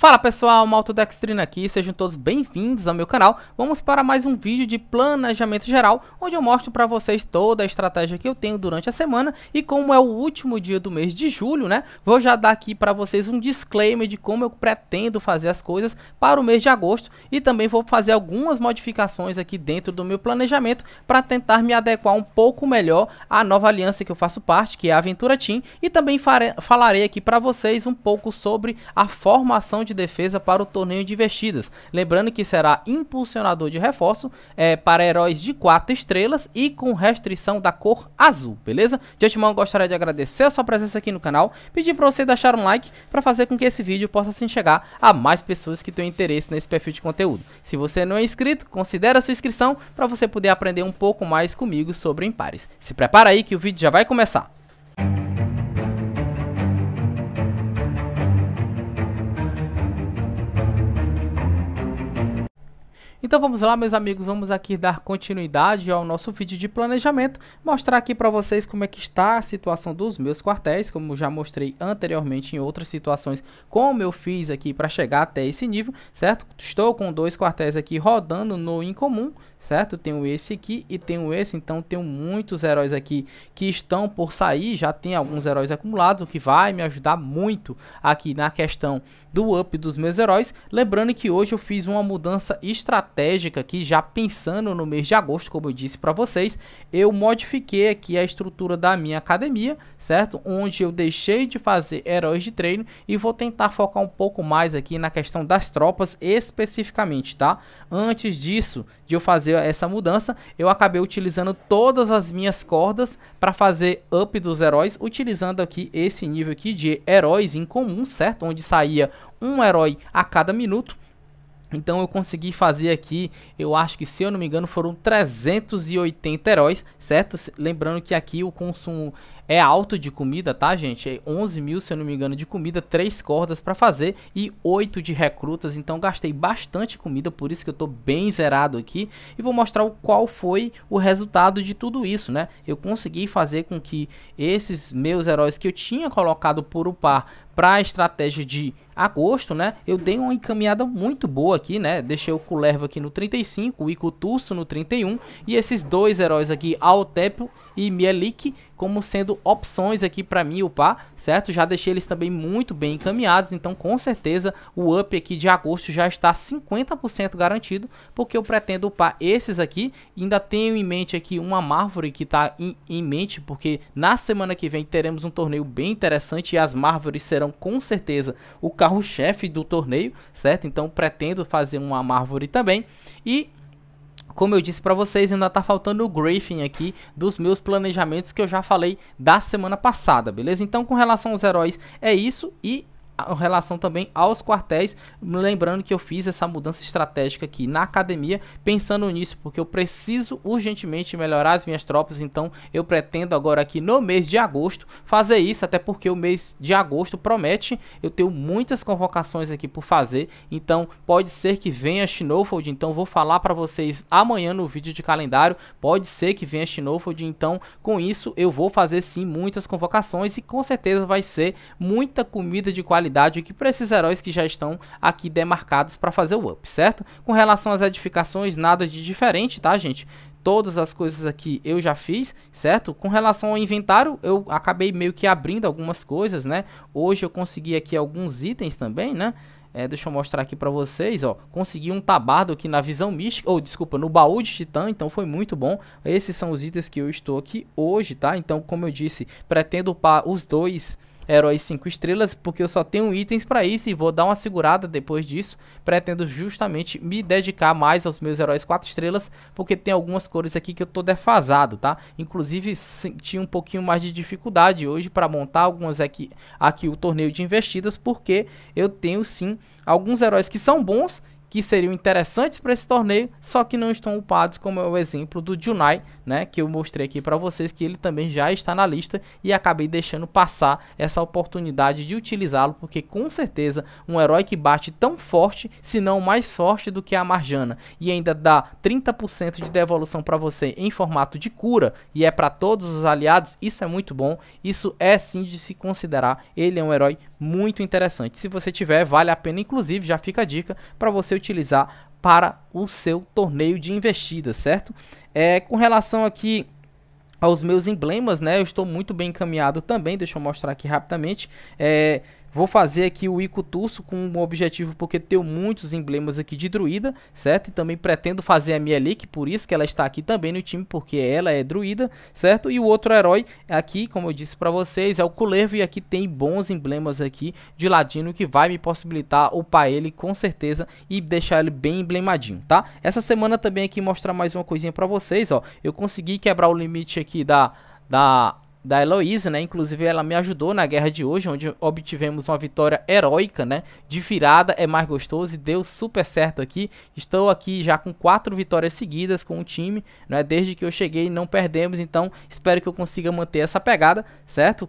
Fala pessoal, Maltodextrina aqui, sejam todos bem-vindos ao meu canal. Vamos para mais um vídeo de planejamento geral, onde eu mostro para vocês toda a estratégia que eu tenho durante a semana e como é o último dia do mês de julho, né? Vou já dar aqui para vocês um disclaimer de como eu pretendo fazer as coisas para o mês de agosto e também vou fazer algumas modificações aqui dentro do meu planejamento para tentar me adequar um pouco melhor à nova aliança que eu faço parte, que é a Aventura Team, e também farei, falarei aqui para vocês um pouco sobre a formação de defesa para o torneio de vestidas. Lembrando que será impulsionador de reforço é, para heróis de 4 estrelas e com restrição da cor azul, beleza? De antemão, gostaria de agradecer a sua presença aqui no canal, pedir para você deixar um like para fazer com que esse vídeo possa se assim enxergar a mais pessoas que tenham interesse nesse perfil de conteúdo. Se você não é inscrito, considere a sua inscrição para você poder aprender um pouco mais comigo sobre impares. Se prepara aí que o vídeo já vai começar. Então vamos lá, meus amigos, vamos aqui dar continuidade ao nosso vídeo de planejamento, mostrar aqui para vocês como é que está a situação dos meus quartéis, como já mostrei anteriormente em outras situações, como eu fiz aqui para chegar até esse nível, certo? Estou com dois quartéis aqui rodando no incomum, certo? Tenho esse aqui e tenho esse, então tenho muitos heróis aqui que estão por sair, já tem alguns heróis acumulados, o que vai me ajudar muito aqui na questão do up dos meus heróis. Lembrando que hoje eu fiz uma mudança estratégica estratégica aqui, já pensando no mês de agosto, como eu disse para vocês, eu modifiquei aqui a estrutura da minha academia, certo? Onde eu deixei de fazer heróis de treino e vou tentar focar um pouco mais aqui na questão das tropas especificamente, tá? Antes disso, de eu fazer essa mudança, eu acabei utilizando todas as minhas cordas para fazer up dos heróis, utilizando aqui esse nível aqui de heróis em comum, certo? Onde saía um herói a cada minuto então eu consegui fazer aqui, eu acho que se eu não me engano foram 380 heróis, certo? Lembrando que aqui o consumo é alto de comida, tá gente? É 11 mil, se eu não me engano, de comida, 3 cordas para fazer e 8 de recrutas, então gastei bastante comida, por isso que eu tô bem zerado aqui. E vou mostrar qual foi o resultado de tudo isso, né? Eu consegui fazer com que esses meus heróis que eu tinha colocado por upar para a estratégia de agosto, né? Eu dei uma encaminhada muito boa aqui, né? Deixei o Culerva aqui no 35, o Turso no 31 e esses dois heróis aqui, Altepio e Mielik, como sendo opções aqui para mim upar, certo? Já deixei eles também muito bem encaminhados, então com certeza o up aqui de agosto já está 50% garantido, porque eu pretendo upar esses aqui. Ainda tenho em mente aqui uma Marvory que está em, em mente, porque na semana que vem teremos um torneio bem interessante e as Marvories serão com certeza o carro-chefe do torneio, certo? Então pretendo fazer uma Marvory também. E como eu disse para vocês, ainda tá faltando o Griffin aqui dos meus planejamentos que eu já falei da semana passada, beleza? Então com relação aos heróis é isso e relação também aos quartéis. Lembrando que eu fiz essa mudança estratégica aqui na academia, pensando nisso, porque eu preciso urgentemente melhorar as minhas tropas. Então eu pretendo agora aqui no mês de agosto fazer isso, até porque o mês de agosto promete. Eu tenho muitas convocações aqui por fazer, então pode ser que venha Snowfold. Então vou falar para vocês amanhã no vídeo de calendário. Pode ser que venha Snowfold. Então com isso eu vou fazer sim muitas convocações e com certeza vai ser muita comida de qualidade qualidade que para esses heróis que já estão aqui demarcados para fazer o up, certo? Com relação às edificações, nada de diferente, tá, gente? todas as coisas aqui eu já fiz, certo? Com relação ao inventário, eu acabei meio que abrindo algumas coisas, né? Hoje eu consegui aqui alguns itens também, né? É, deixa eu mostrar aqui pra vocês, ó. Consegui um tabardo aqui na visão mística, ou desculpa, no baú de titã, então foi muito bom. Esses são os itens que eu estou aqui hoje, tá? Então, como eu disse, pretendo upar os dois heróis 5 estrelas, porque eu só tenho itens para isso e vou dar uma segurada depois disso. Pretendo justamente me dedicar mais aos meus heróis 4 estrelas, porque tem algumas cores aqui que eu tô defasado, tá? Inclusive senti um pouquinho mais de dificuldade hoje para montar algumas aqui, aqui o torneio de investidas, porque eu tenho sim alguns heróis que são bons que seriam interessantes para esse torneio, só que não estão upados, como é o exemplo do Junai, né, que eu mostrei aqui para vocês que ele também já está na lista e acabei deixando passar essa oportunidade de utilizá-lo, porque com certeza um herói que bate tão forte, se não mais forte do que a Marjana, e ainda dá 30% de devolução para você em formato de cura e é para todos os aliados, isso é muito bom, isso é sim de se considerar, ele é um herói muito interessante. Se você tiver, vale a pena inclusive, já fica a dica para você utilizar para o seu torneio de investidas, certo? É, com relação aqui aos meus emblemas, né? Eu estou muito bem encaminhado também. Deixa eu mostrar aqui rapidamente. É, Vou fazer aqui o Ico Turso com um objetivo porque tenho muitos emblemas aqui de druida, certo? E também pretendo fazer a Mielik, por isso que ela está aqui também no time, porque ela é druida, certo? E o outro herói aqui, como eu disse para vocês, é o Culervo e aqui tem bons emblemas aqui de ladino que vai me possibilitar upar ele com certeza e deixar ele bem emblemadinho, tá? Essa semana também aqui mostrar mais uma coisinha para vocês, ó. Eu consegui quebrar o limite aqui da... da da Heloísa, né? Inclusive ela me ajudou na guerra de hoje, onde obtivemos uma vitória heróica, né? De virada é mais gostoso e deu super certo aqui. Estou aqui já com quatro vitórias seguidas com o time, né? Desde que eu cheguei não perdemos, então espero que eu consiga manter essa pegada, certo?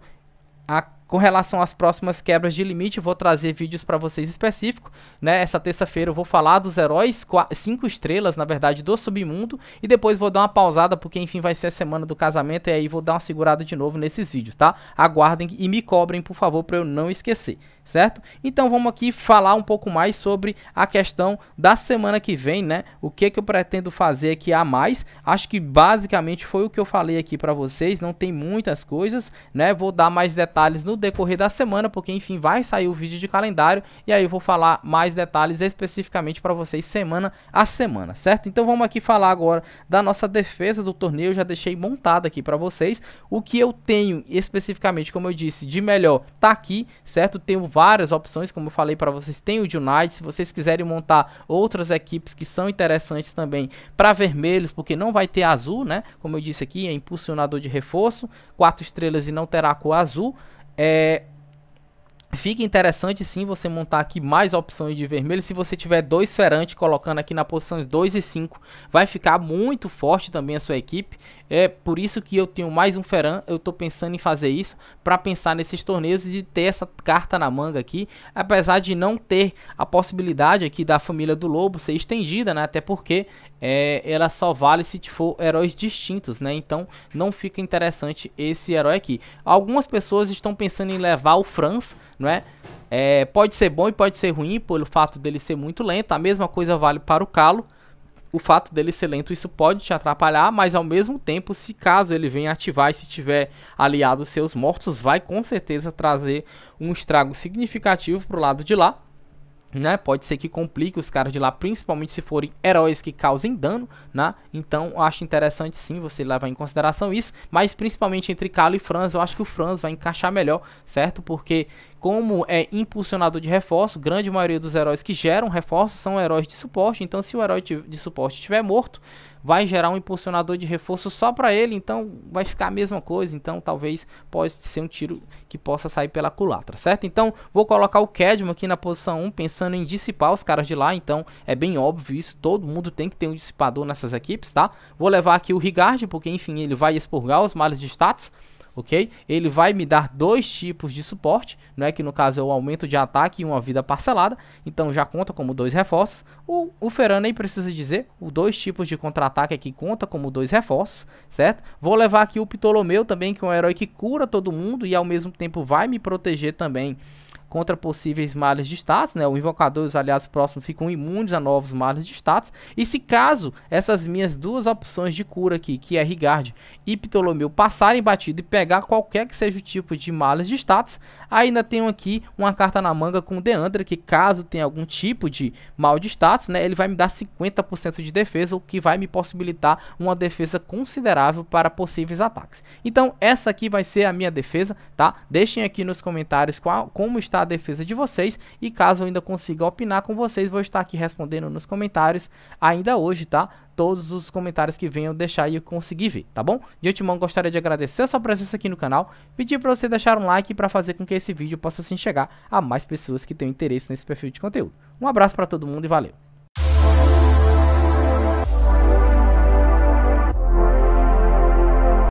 A com relação às próximas quebras de limite, vou trazer vídeos para vocês específicos, né? Essa terça-feira eu vou falar dos heróis 5 estrelas, na verdade, do submundo, e depois vou dar uma pausada porque enfim vai ser a semana do casamento e aí vou dar uma segurada de novo nesses vídeos, tá? Aguardem e me cobrem, por favor, para eu não esquecer, certo? Então vamos aqui falar um pouco mais sobre a questão da semana que vem, né? O que que eu pretendo fazer aqui a mais? Acho que basicamente foi o que eu falei aqui para vocês, não tem muitas coisas, né? Vou dar mais detalhes no decorrer da semana, porque enfim, vai sair o vídeo de calendário e aí eu vou falar mais detalhes especificamente para vocês semana a semana, certo? Então vamos aqui falar agora da nossa defesa do torneio, eu já deixei montada aqui para vocês. O que eu tenho especificamente, como eu disse, de melhor tá aqui, certo? Tenho várias opções, como eu falei para vocês, tem o United, se vocês quiserem montar outras equipes que são interessantes também para vermelhos, porque não vai ter azul, né? Como eu disse aqui, é impulsionador de reforço, 4 estrelas e não terá cor azul. É, Fica interessante sim você montar aqui mais opções de vermelho. Se você tiver dois ferantes colocando aqui na posição 2 e 5, vai ficar muito forte também a sua equipe. É por isso que eu tenho mais um Feran. Eu estou pensando em fazer isso para pensar nesses torneios e ter essa carta na manga aqui. Apesar de não ter a possibilidade aqui da família do Lobo ser estendida, né? Até porque é, ela só vale se for heróis distintos, né? Então não fica interessante esse herói aqui. Algumas pessoas estão pensando em levar o Franz, não é? é pode ser bom e pode ser ruim pelo fato dele ser muito lento. A mesma coisa vale para o Calo. O fato dele ser lento, isso pode te atrapalhar, mas ao mesmo tempo, se caso ele venha ativar e se tiver aliado seus mortos, vai com certeza trazer um estrago significativo para o lado de lá né? Pode ser que complique os caras de lá, principalmente se forem heróis que causem dano, né? Então, eu acho interessante sim você levar em consideração isso, mas principalmente entre Kalo e Franz, eu acho que o Franz vai encaixar melhor, certo? Porque como é impulsionador de reforço, grande maioria dos heróis que geram reforço são heróis de suporte, então se o herói de suporte estiver morto, vai gerar um impulsionador de reforço só para ele, então vai ficar a mesma coisa, então talvez pode ser um tiro que possa sair pela culatra, certo? Então vou colocar o Cadmo aqui na posição 1, pensando em dissipar os caras de lá, então é bem óbvio isso, todo mundo tem que ter um dissipador nessas equipes, tá? Vou levar aqui o Rigard, porque enfim, ele vai expurgar os males de status, ok? Ele vai me dar dois tipos de suporte, é que no caso é o aumento de ataque e uma vida parcelada, então já conta como dois reforços. O, o Ferran nem precisa dizer, os dois tipos de contra-ataque aqui conta como dois reforços, certo? Vou levar aqui o Ptolomeu também, que é um herói que cura todo mundo e ao mesmo tempo vai me proteger também contra possíveis malhas de status, né? O invocador e os aliados próximos ficam imunes a novos malhas de status. E se caso essas minhas duas opções de cura aqui, que é Rigard e Ptolomeu, passarem batido e pegar qualquer que seja o tipo de malhas de status, ainda tenho aqui uma carta na manga com o Deandra, que caso tenha algum tipo de mal de status, né? Ele vai me dar 50% de defesa, o que vai me possibilitar uma defesa considerável para possíveis ataques. Então essa aqui vai ser a minha defesa, tá? Deixem aqui nos comentários qual, como está a defesa de vocês e caso eu ainda consiga opinar com vocês, vou estar aqui respondendo nos comentários ainda hoje, tá? Todos os comentários que venham deixar e eu conseguir ver, tá bom? De antemão, gostaria de agradecer a sua presença aqui no canal, pedir para você deixar um like para fazer com que esse vídeo possa assim chegar a mais pessoas que tenham interesse nesse perfil de conteúdo. Um abraço para todo mundo e valeu!